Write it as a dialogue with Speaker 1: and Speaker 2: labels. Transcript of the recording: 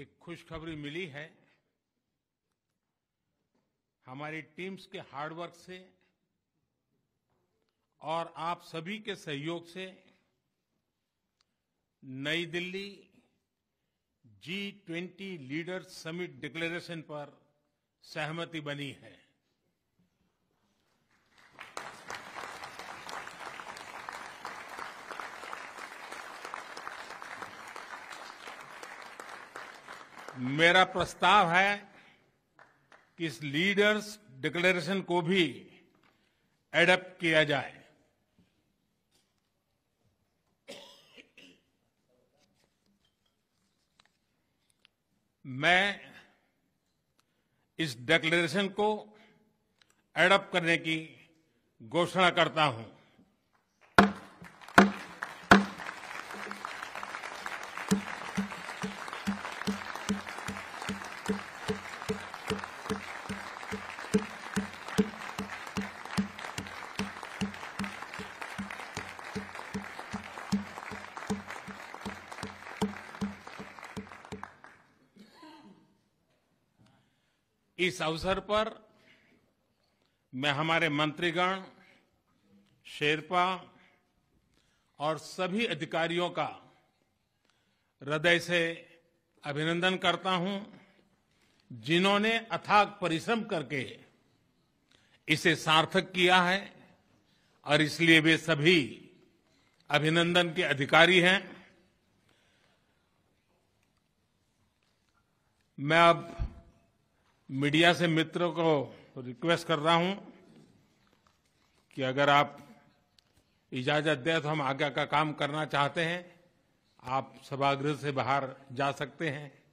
Speaker 1: एक खुशखबरी मिली है हमारी टीम्स के हार्डवर्क से और आप सभी के सहयोग से नई Delhi G twenty leaders summit declaration पर सहमति बनी है मेरा प्रस्ताव है कि इस लीडर्स डिक्लेरेशन को भी एडप्ट किया जाए मैं इस डिक्लेरेशन को एडप्ट करने की घोषणा करता हूं इस अवसर पर मैं हमारे मंत्रीगण शेरपा और सभी अधिकारियों का हृदय से अभिनंदन करता हूं जिन्होंने अथाग परिश्रम करके इसे सार्थक किया है और इसलिए वे सभी अभिनंदन के अधिकारी हैं मैं अब मीडिया से मित्रों को रिक्वेस्ट कर रहा हूं कि अगर आप इजाजत दें तो हम आगे का काम करना चाहते हैं आप सभागृह से बाहर जा सकते हैं